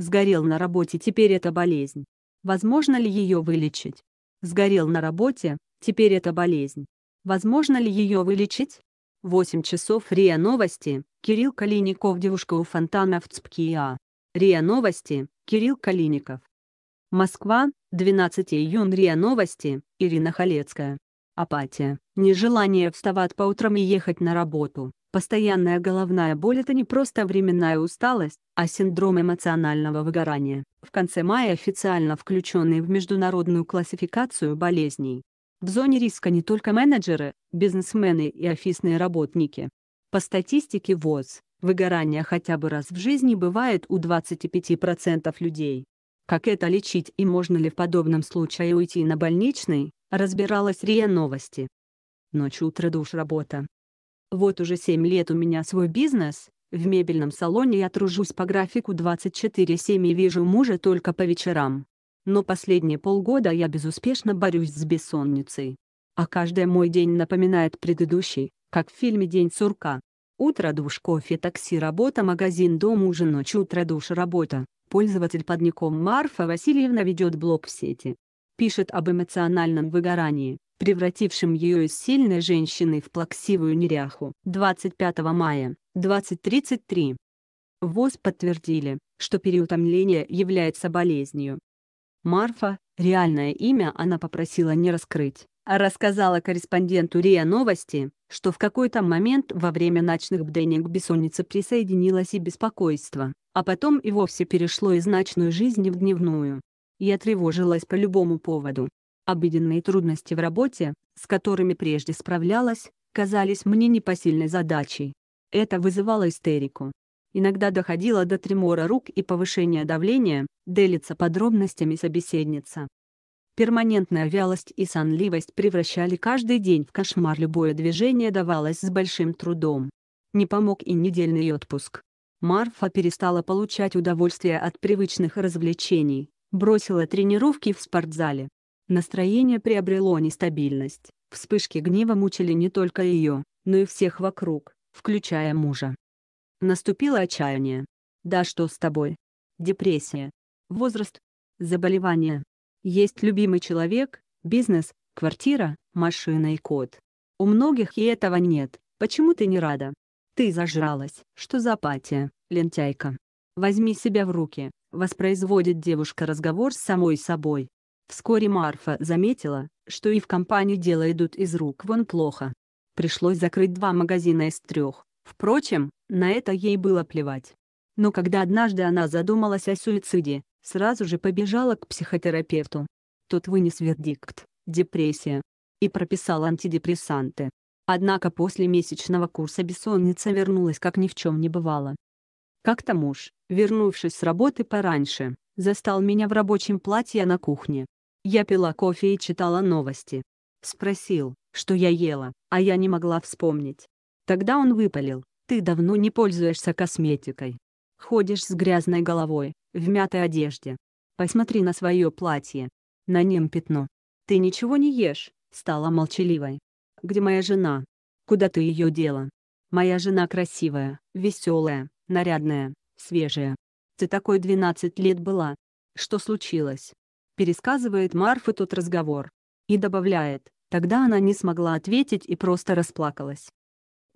Сгорел на работе, теперь это болезнь. Возможно ли ее вылечить? Сгорел на работе, теперь это болезнь. Возможно ли ее вылечить? 8 часов РИА Новости, Кирилл Калиников девушка у фонтана в ЦПКИА. РИА Новости, Кирилл Калиников. Москва, 12 июня РИА Новости, Ирина Халецкая. Апатия, нежелание вставать по утрам и ехать на работу. Постоянная головная боль – это не просто временная усталость, а синдром эмоционального выгорания. В конце мая официально включенный в международную классификацию болезней. В зоне риска не только менеджеры, бизнесмены и офисные работники. По статистике ВОЗ, выгорание хотя бы раз в жизни бывает у 25% людей. Как это лечить и можно ли в подобном случае уйти на больничный, разбиралась РИА Новости. Ночь, утро, душ, работа. Вот уже 7 лет у меня свой бизнес, в мебельном салоне я тружусь по графику 24-7 и вижу мужа только по вечерам. Но последние полгода я безуспешно борюсь с бессонницей. А каждый мой день напоминает предыдущий, как в фильме «День сурка». Утро душ кофе такси работа магазин дом ужин ночь утро душ работа. Пользователь под ником Марфа Васильевна ведет блог в сети. Пишет об эмоциональном выгорании превратившим ее из сильной женщины в плаксивую неряху. 25 мая, 2033. ВОЗ подтвердили, что переутомление является болезнью. Марфа, реальное имя она попросила не раскрыть, а рассказала корреспонденту РИА Новости, что в какой-то момент во время ночных бдений к бессоннице присоединилось и беспокойство, а потом и вовсе перешло из ночной жизни в дневную. Я тревожилась по любому поводу, Обыденные трудности в работе, с которыми прежде справлялась, казались мне непосильной задачей. Это вызывало истерику. Иногда доходило до тремора рук и повышения давления, делится подробностями собеседница. Перманентная вялость и сонливость превращали каждый день в кошмар. Любое движение давалось с большим трудом. Не помог и недельный отпуск. Марфа перестала получать удовольствие от привычных развлечений, бросила тренировки в спортзале. Настроение приобрело нестабильность. Вспышки гнева мучили не только ее, но и всех вокруг, включая мужа. Наступило отчаяние. Да что с тобой? Депрессия. Возраст. Заболевание. Есть любимый человек, бизнес, квартира, машина и кот. У многих и этого нет. Почему ты не рада? Ты зажралась. Что за апатия, лентяйка? Возьми себя в руки, воспроизводит девушка разговор с самой собой. Вскоре Марфа заметила, что и в компанию дела идут из рук вон плохо. Пришлось закрыть два магазина из трех. Впрочем, на это ей было плевать. Но когда однажды она задумалась о суициде, сразу же побежала к психотерапевту. Тот вынес вердикт – депрессия. И прописал антидепрессанты. Однако после месячного курса бессонница вернулась как ни в чем не бывало. Как-то муж, вернувшись с работы пораньше, застал меня в рабочем платье на кухне. Я пила кофе и читала новости. Спросил, что я ела, а я не могла вспомнить. Тогда он выпалил, ты давно не пользуешься косметикой. Ходишь с грязной головой, в мятой одежде. Посмотри на свое платье. На нем пятно. Ты ничего не ешь, стала молчаливой. Где моя жена? Куда ты ее дела? Моя жена красивая, веселая, нарядная, свежая. Ты такой 12 лет была. Что случилось? пересказывает Марфа тот разговор. И добавляет, тогда она не смогла ответить и просто расплакалась.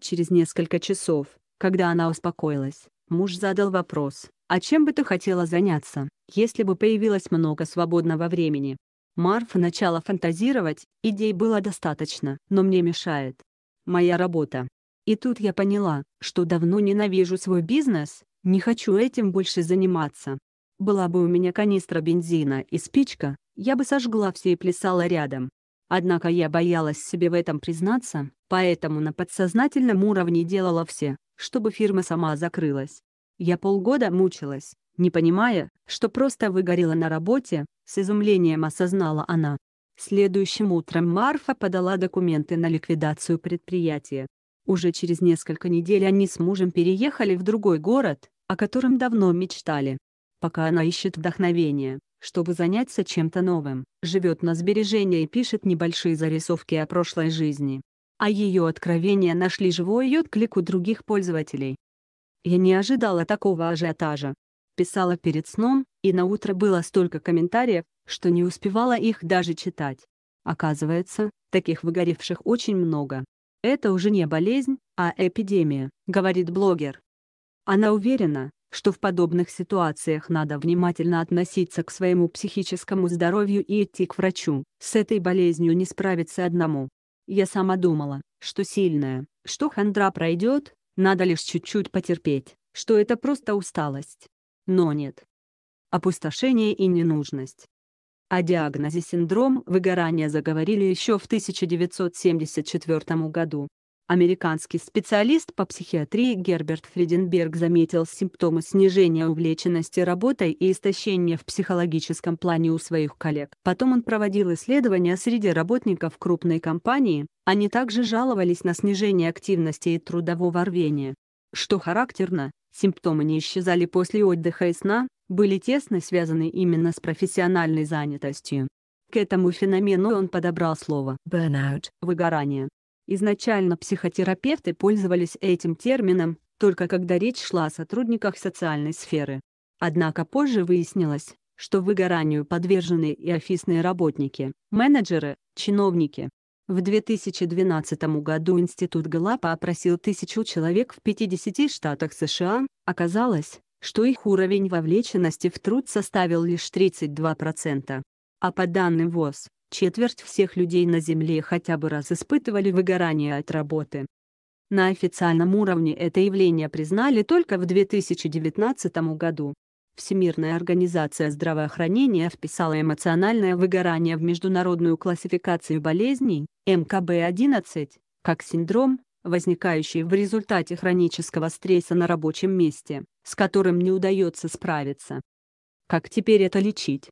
Через несколько часов, когда она успокоилась, муж задал вопрос, а чем бы ты хотела заняться, если бы появилось много свободного времени? Марфа начала фантазировать, идей было достаточно, но мне мешает. Моя работа. И тут я поняла, что давно ненавижу свой бизнес, не хочу этим больше заниматься. Была бы у меня канистра бензина и спичка, я бы сожгла все и плясала рядом. Однако я боялась себе в этом признаться, поэтому на подсознательном уровне делала все, чтобы фирма сама закрылась. Я полгода мучилась, не понимая, что просто выгорела на работе, с изумлением осознала она. Следующим утром Марфа подала документы на ликвидацию предприятия. Уже через несколько недель они с мужем переехали в другой город, о котором давно мечтали пока она ищет вдохновение, чтобы заняться чем-то новым, живет на сбережения и пишет небольшие зарисовки о прошлой жизни. А ее откровения нашли живой отклик у других пользователей. «Я не ожидала такого ажиотажа», — писала перед сном, и на утро было столько комментариев, что не успевала их даже читать. Оказывается, таких выгоревших очень много. Это уже не болезнь, а эпидемия, говорит блогер. Она уверена, что в подобных ситуациях надо внимательно относиться к своему психическому здоровью и идти к врачу. С этой болезнью не справиться одному. Я сама думала, что сильная, что хандра пройдет, надо лишь чуть-чуть потерпеть, что это просто усталость. Но нет. Опустошение и ненужность. О диагнозе синдром выгорания заговорили еще в 1974 году, Американский специалист по психиатрии Герберт Фриденберг заметил симптомы снижения увлеченности работой и истощения в психологическом плане у своих коллег. Потом он проводил исследования среди работников крупной компании, они также жаловались на снижение активности и трудового рвения. Что характерно, симптомы не исчезали после отдыха и сна, были тесно связаны именно с профессиональной занятостью. К этому феномену он подобрал слово «burnout» — «выгорание». Изначально психотерапевты пользовались этим термином только когда речь шла о сотрудниках социальной сферы. Однако позже выяснилось, что выгоранию подвержены и офисные работники, менеджеры, чиновники. В 2012 году Институт Галапа опросил тысячу человек в 50 штатах США. Оказалось, что их уровень вовлеченности в труд составил лишь 32%. А по данным ВОЗ, Четверть всех людей на Земле хотя бы раз испытывали выгорание от работы. На официальном уровне это явление признали только в 2019 году. Всемирная организация здравоохранения вписала эмоциональное выгорание в Международную классификацию болезней, МКБ-11, как синдром, возникающий в результате хронического стресса на рабочем месте, с которым не удается справиться. Как теперь это лечить?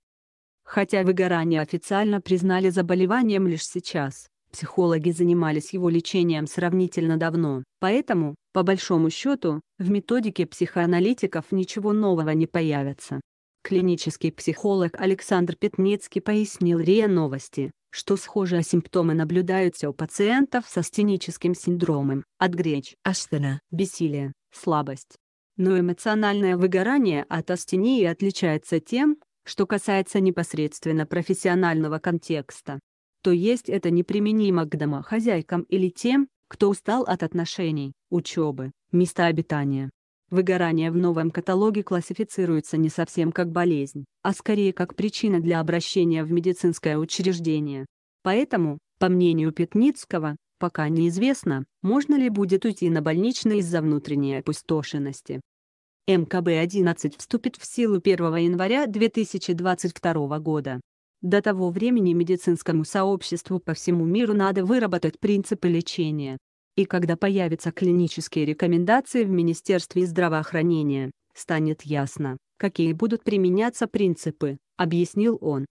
Хотя выгорание официально признали заболеванием лишь сейчас, психологи занимались его лечением сравнительно давно, поэтому, по большому счету, в методике психоаналитиков ничего нового не появится. Клинический психолог Александр Пятницкий пояснил РИА Новости, что схожие симптомы наблюдаются у пациентов со стеническим синдромом, отгреч, астена, бессилие, слабость. Но эмоциональное выгорание от астении отличается тем, что касается непосредственно профессионального контекста, то есть это неприменимо к домохозяйкам или тем, кто устал от отношений, учебы, места обитания. Выгорание в новом каталоге классифицируется не совсем как болезнь, а скорее как причина для обращения в медицинское учреждение. Поэтому, по мнению Пятницкого, пока неизвестно, можно ли будет уйти на больничный из-за внутренней опустошенности. МКБ-11 вступит в силу 1 января 2022 года. До того времени медицинскому сообществу по всему миру надо выработать принципы лечения. И когда появятся клинические рекомендации в Министерстве здравоохранения, станет ясно, какие будут применяться принципы, объяснил он.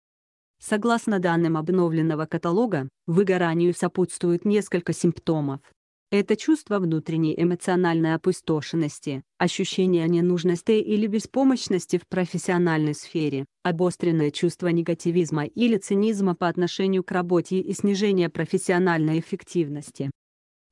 Согласно данным обновленного каталога, выгоранию сопутствует несколько симптомов, это чувство внутренней эмоциональной опустошенности, ощущение ненужности или беспомощности в профессиональной сфере, обостренное чувство негативизма или цинизма по отношению к работе и снижение профессиональной эффективности.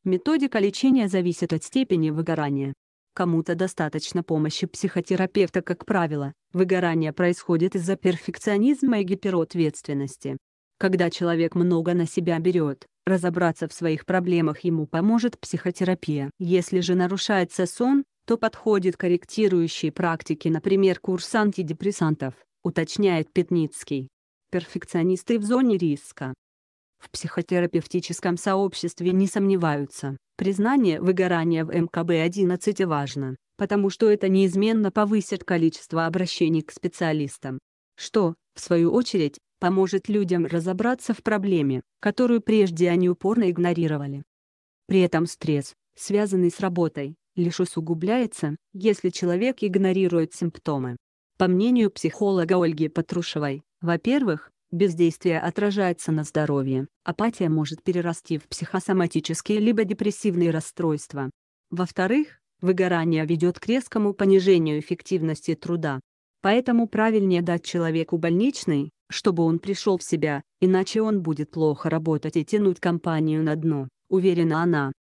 Методика лечения зависит от степени выгорания. Кому-то достаточно помощи психотерапевта, как правило, выгорание происходит из-за перфекционизма и гиперответственности. Когда человек много на себя берет, Разобраться в своих проблемах ему поможет психотерапия. Если же нарушается сон, то подходит корректирующие практики, например, курс антидепрессантов, уточняет Пятницкий. Перфекционисты в зоне риска. В психотерапевтическом сообществе не сомневаются, признание выгорания в МКБ-11 важно, потому что это неизменно повысит количество обращений к специалистам. Что, в свою очередь, поможет людям разобраться в проблеме, которую прежде они упорно игнорировали. При этом стресс, связанный с работой, лишь усугубляется, если человек игнорирует симптомы. По мнению психолога Ольги Патрушевой, во-первых, бездействие отражается на здоровье, апатия может перерасти в психосоматические либо депрессивные расстройства. Во-вторых, выгорание ведет к резкому понижению эффективности труда, Поэтому правильнее дать человеку больничный, чтобы он пришел в себя, иначе он будет плохо работать и тянуть компанию на дно, уверена она.